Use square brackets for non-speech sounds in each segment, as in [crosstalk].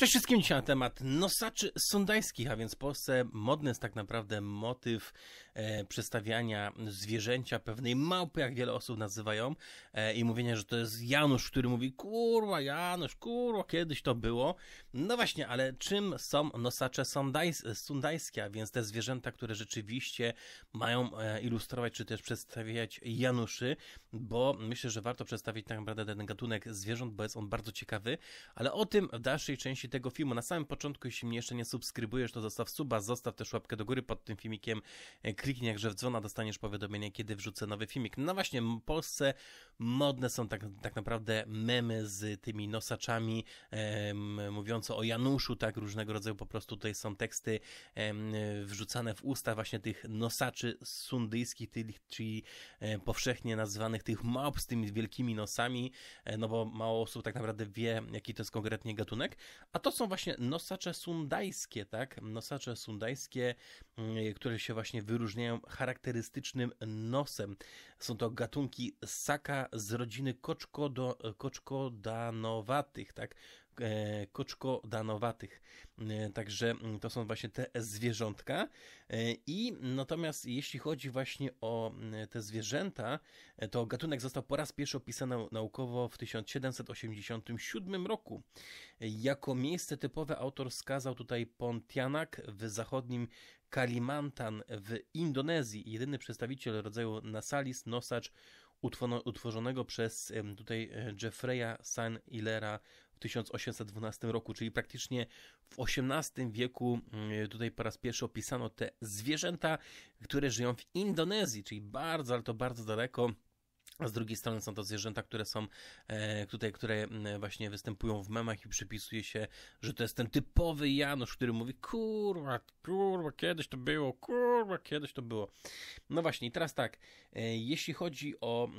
przede wszystkim dzisiaj na temat nosaczy sundajskich, a więc w Polsce modny jest tak naprawdę motyw e, przedstawiania zwierzęcia, pewnej małpy, jak wiele osób nazywają, e, i mówienia, że to jest Janusz, który mówi kurwa Janusz, kurwa, kiedyś to było. No właśnie, ale czym są nosacze sundajskie, a więc te zwierzęta, które rzeczywiście mają e, ilustrować, czy też przedstawiać Januszy, bo myślę, że warto przedstawić tak naprawdę ten gatunek zwierząt, bo jest on bardzo ciekawy, ale o tym w dalszej części tego filmu. Na samym początku, jeśli mnie jeszcze nie subskrybujesz, to zostaw suba, zostaw też łapkę do góry pod tym filmikiem, e, kliknij jakże w dzwona, dostaniesz powiadomienie, kiedy wrzucę nowy filmik. No właśnie, w Polsce Modne są tak, tak naprawdę memy z tymi nosaczami um, o Januszu, tak różnego rodzaju po prostu tutaj są teksty wrzucane w usta właśnie tych nosaczy sundyjskich, tych, czyli um, powszechnie nazywanych tych małp z tymi wielkimi nosami, e, no bo mało osób tak naprawdę wie, jaki to jest konkretnie gatunek, a to są właśnie nosacze sundajskie, tak? Nosacze sundajskie, mm, które się właśnie wyróżniają charakterystycznym nosem. Są to gatunki Saka z rodziny koczkodo, koczkodanowatych, tak? E, koczkodanowatych. E, także mm, to są właśnie te zwierzątka. E, I natomiast jeśli chodzi właśnie o mm, te zwierzęta, to gatunek został po raz pierwszy opisany naukowo w 1787 roku. Jako miejsce typowe autor wskazał tutaj Pontianak w zachodnim Kalimantan w Indonezji. Jedyny przedstawiciel rodzaju Nasalis nosacz utworzonego przez tutaj e, Jeffreya San Ilera w 1812 roku, czyli praktycznie w XVIII wieku mm, tutaj po raz pierwszy opisano te zwierzęta, które żyją w Indonezji, czyli bardzo, ale to bardzo daleko a z drugiej strony są to zwierzęta, które są e, tutaj, które właśnie występują w memach i przypisuje się, że to jest ten typowy Janusz, który mówi kurwa, kurwa, kiedyś to było, kurwa, kiedyś to było. No właśnie, i teraz tak, e, jeśli chodzi o e,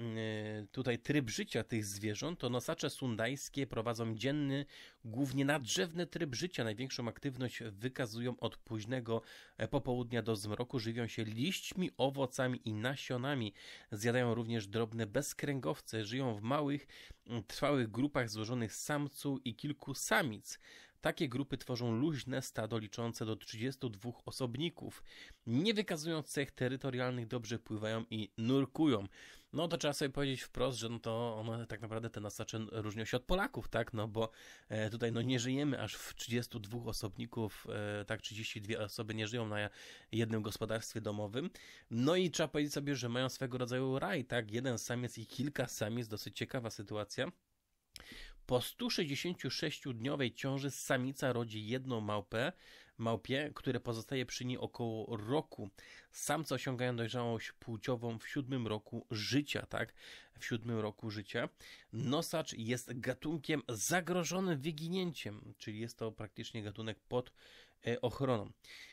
tutaj tryb życia tych zwierząt, to nosacze sundajskie prowadzą dzienny, Głównie nadrzewny tryb życia największą aktywność wykazują od późnego e, popołudnia do zmroku. Żywią się liśćmi, owocami i nasionami. Zjadają również drobne bezkręgowce. Żyją w małych, trwałych grupach złożonych z samców i kilku samic. Takie grupy tworzą luźne stado liczące do 32 osobników. Nie wykazują cech terytorialnych, dobrze pływają i nurkują. No to trzeba sobie powiedzieć wprost, że no to one tak naprawdę te nasacze różnią się od Polaków, tak? No bo e, tutaj no nie żyjemy aż w 32 osobników, e, tak 32 osoby nie żyją na jednym gospodarstwie domowym. No i trzeba powiedzieć sobie, że mają swego rodzaju raj, tak? Jeden samiec i kilka samic, dosyć ciekawa sytuacja. Po 166-dniowej ciąży samica rodzi jedną małpę, małpie, które pozostaje przy niej około roku. Samce osiągają dojrzałość płciową w siódmym roku życia, tak? W siódmym roku życia. Nosacz jest gatunkiem zagrożonym wyginięciem, czyli jest to praktycznie gatunek pod E, ochroną.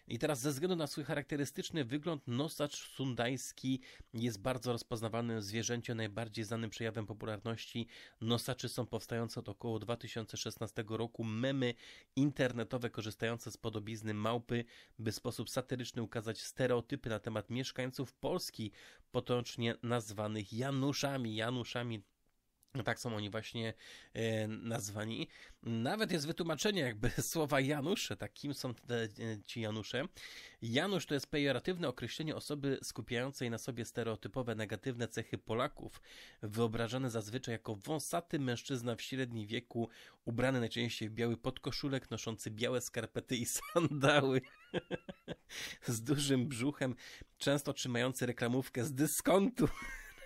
I teraz ze względu na swój charakterystyczny wygląd nosacz sundajski jest bardzo rozpoznawanym zwierzęciem. Najbardziej znanym przejawem popularności nosaczy są powstające od około 2016 roku memy internetowe korzystające z podobizny małpy, by w sposób satyryczny ukazać stereotypy na temat mieszkańców Polski, potocznie nazwanych Januszami. Januszami no tak są oni właśnie e, nazwani. Nawet jest wytłumaczenie jakby [laughs] słowa Janusze, tak kim są te, e, ci Janusze. Janusz to jest pejoratywne określenie osoby skupiającej na sobie stereotypowe negatywne cechy Polaków, wyobrażane zazwyczaj jako wąsaty mężczyzna w średnim wieku, ubrany najczęściej w biały podkoszulek, noszący białe skarpety i [laughs] sandały, [laughs] z dużym brzuchem, często trzymający reklamówkę z dyskontu.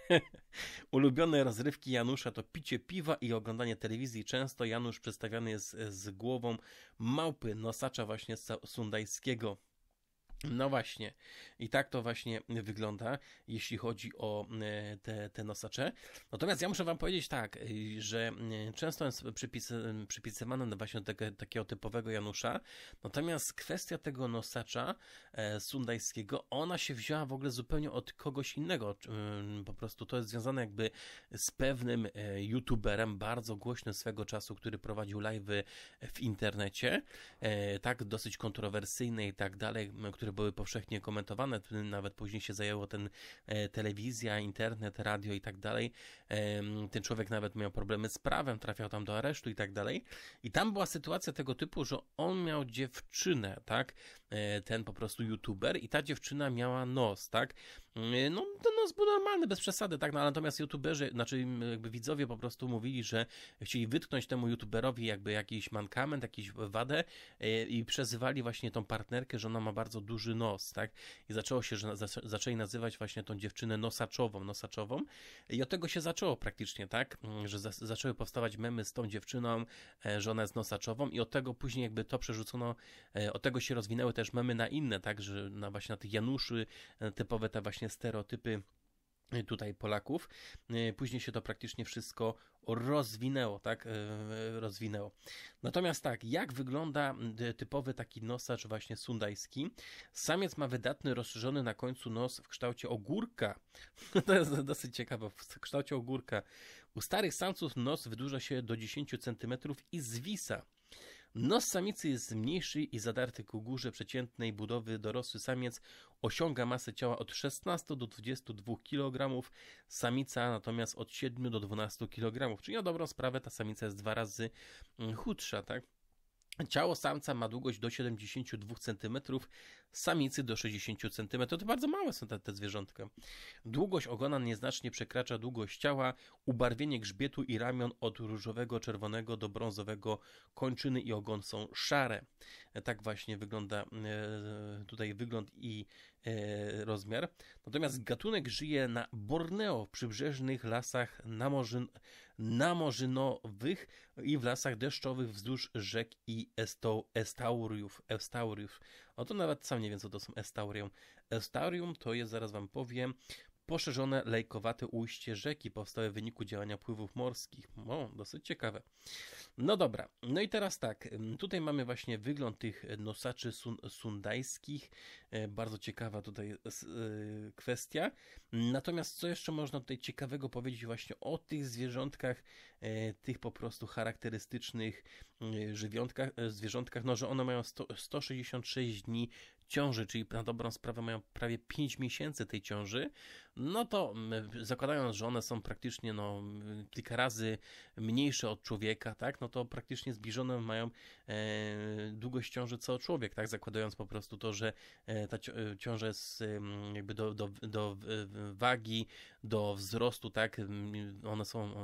[laughs] Ulubione rozrywki Janusza to picie piwa i oglądanie telewizji. Często Janusz przedstawiany jest z głową małpy, nosacza właśnie sundajskiego. No właśnie, i tak to właśnie wygląda, jeśli chodzi o e, te, te nosacze. Natomiast ja muszę Wam powiedzieć tak, e, że e, często jest przypisywane właśnie do tego, takiego typowego Janusza, natomiast kwestia tego nosacza sundajskiego, ona się wzięła w ogóle zupełnie od kogoś innego. Po prostu to jest związane jakby z pewnym youtuberem, bardzo głośnym swego czasu, który prowadził live w internecie, tak dosyć kontrowersyjne i tak dalej, który które były powszechnie komentowane, nawet później się zajęło ten e, telewizja, internet, radio i tak dalej. Ten człowiek nawet miał problemy z prawem, trafiał tam do aresztu i tak dalej. I tam była sytuacja tego typu, że on miał dziewczynę, tak? E, ten po prostu youtuber i ta dziewczyna miała nos, tak? E, no, ten nos był normalny, bez przesady, tak? No, natomiast youtuberzy, znaczy jakby widzowie po prostu mówili, że chcieli wytknąć temu youtuberowi jakby jakiś mankament, jakąś wadę e, i przezywali właśnie tą partnerkę, że ona ma bardzo duży nos, tak? I zaczęło się, że zaczęli nazywać właśnie tą dziewczynę nosaczową, nosaczową i od tego się zaczęło praktycznie, tak? Mm, że zaczęły powstawać memy z tą dziewczyną, że ona jest nosaczową i od tego później jakby to przerzucono, od tego się rozwinęły te też mamy na inne, także na właśnie na tych Januszy, e, typowe te właśnie stereotypy e, tutaj Polaków. E, później się to praktycznie wszystko rozwinęło, tak? Rozwinęło. Natomiast tak, jak wygląda typowy taki nosacz właśnie sundajski? Samiec ma wydatny, rozszerzony na końcu nos w kształcie ogórka. [laughs] To jest dosyć ciekawe, w kształcie ogórka. U starych samców nos wydłuża się do 10 cm i zwisa. Nos samicy jest mniejszy i zadarty ku górze przeciętnej budowy dorosły samiec osiąga masę ciała od 16 do 22 kg, samica natomiast od 7 do 12 kg. Czyli na dobrą sprawę ta samica jest dwa razy mm, chudsza, tak? Ciało samca ma długość do 72 cm, samicy do 60 cm. To bardzo małe są te, te zwierzątka. Długość ogona nieznacznie przekracza długość ciała. Ubarwienie grzbietu i ramion od różowego, czerwonego do brązowego. Kończyny i ogon są szare. Tak właśnie wygląda e, tutaj wygląd i e, rozmiar. Natomiast gatunek żyje na Borneo, w przybrzeżnych lasach, na, morzyn, namorzynowych i w lasach deszczowych wzdłuż rzek i esto, estauriów, estauriów. O to nawet sam nie wiem, co to są estaurium. Estaurium to jest, zaraz wam powiem, Poszerzone lejkowate ujście rzeki powstałe w wyniku działania pływów morskich. O, dosyć ciekawe. No dobra, no i teraz tak, tutaj mamy właśnie wygląd tych nosaczy sun sundajskich. E, bardzo ciekawa tutaj e, kwestia. Natomiast co jeszcze można tutaj ciekawego powiedzieć właśnie o tych zwierzątkach, e, tych po prostu charakterystycznych żywiątkach, zwierzątkach, no że one mają 166 dni ciąży, czyli na dobrą sprawę mają prawie 5 miesięcy tej ciąży, no to zakładając, że one są praktycznie no, kilka razy mniejsze od człowieka, tak, no to praktycznie zbliżone mają e, długość ciąży co człowiek, tak, zakładając po prostu to, że e, ta e, ciąża jest jakby do, do, do wagi, do wzrostu, tak, one są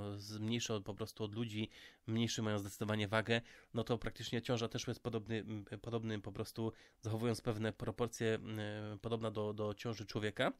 mniejsze po prostu od ludzi mniejszy mają zdecydowanie wagę, no to praktycznie ciąża też jest podobny, podobny po prostu zachowując pewne proporcje, e, podobna do, do ciąży człowieka.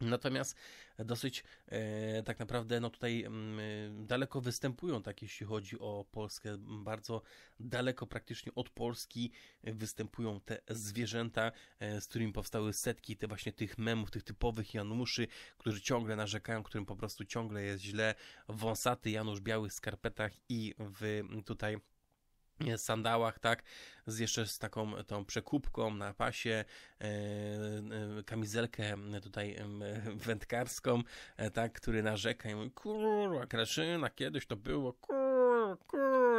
Natomiast dosyć e, tak naprawdę no tutaj m, mm, e, daleko występują, tak jeśli chodzi o Polskę, bardzo daleko praktycznie od Polski występują te zwierzęta, e, z którymi powstały setki te właśnie tych memów, tych typowych Januszy, którzy ciągle narzekają, którym po prostu ciągle jest źle, wąsaty Janusz Biały w skarpetach i w tutaj E, sandałach, tak, z jeszcze z taką tą przekupką na pasie, e, e, kamizelkę tutaj wędkarską, tak, który narzeka i mówi, kurwa, kreszyna, kiedyś to było,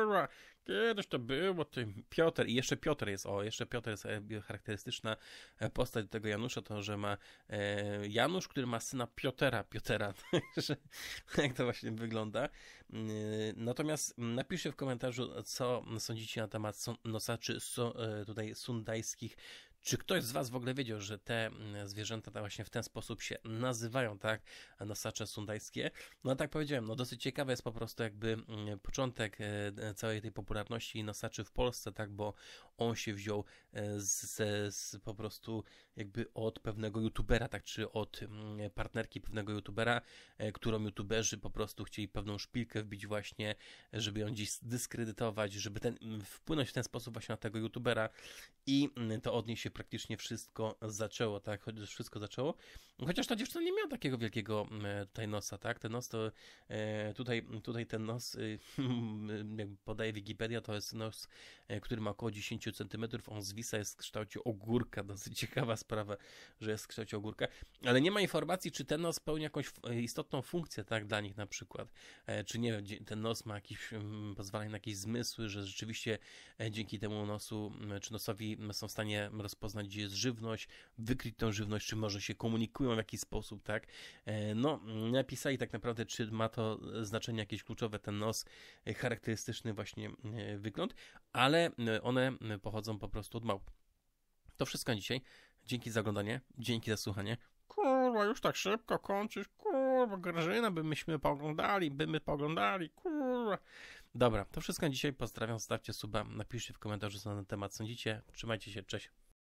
była, kiedyś to było, ty Piotr i jeszcze Piotr jest, o, jeszcze Piotr jest e, charakterystyczna e, postać tego Janusza, to, że ma e, Janusz, który ma syna Piotera, Piotera, [laughs] także jak to właśnie wygląda. Mm, e, natomiast mm, napiszcie w komentarzu, co sądzicie na temat nosaczy so, e, tutaj sundajskich czy ktoś z Was w ogóle wiedział, że te mm, zwierzęta właśnie w ten sposób się nazywają, tak? Nosacze sundajskie. No tak powiedziałem, no dosyć ciekawe jest po prostu jakby mm, początek e, całej tej popularności nosaczy w Polsce, tak? Bo on się wziął e, z, z po prostu jakby od pewnego youtubera, tak? Czy od mm, partnerki pewnego youtubera, e, którą youtuberzy po prostu chcieli pewną szpilkę wbić właśnie, żeby ją dziś dyskredytować, żeby ten, wpłynąć w ten sposób właśnie na tego youtubera i to od niej się się praktycznie wszystko zaczęło, tak? Chociaż wszystko zaczęło. Chociaż ta dziewczyna nie miała takiego wielkiego tutaj nosa, tak? Ten nos to e, tutaj, tutaj ten nos, y, [laughs] jak podaje Wikipedia, to jest nos, e, który ma około 10 cm. On zwisa, jest w kształcie ogórka. [laughs] Dosyć ciekawa sprawa, że jest w kształcie ogórka. Ale nie ma informacji, czy ten nos pełni jakąś e, istotną funkcję, tak? Dla nich na przykład. Czy nie wiem, ten nos ma jakiś, pozwala na jakieś zmysły, że rzeczywiście dzięki temu nosu, czy nosowi są w stanie rozpoznać rozpoznać, gdzie jest żywność, wykryć tą żywność, czy może się komunikują w jakiś sposób, tak? E, no, napisali tak naprawdę, czy ma to e, znaczenie jakieś kluczowe, ten nos, e, charakterystyczny właśnie wygląd, ale one pochodzą po prostu od małp. To wszystko na dzisiaj. Dzięki za oglądanie, dzięki za słuchanie. Kurwa, już tak szybko kończysz, kurwa, Grażyna, by myśmy bymy by my kurwa. Dobra, to wszystko na dzisiaj. Pozdrawiam, stawcie suba, napiszcie w komentarzu, co na ten temat sądzicie. Trzymajcie się, cześć.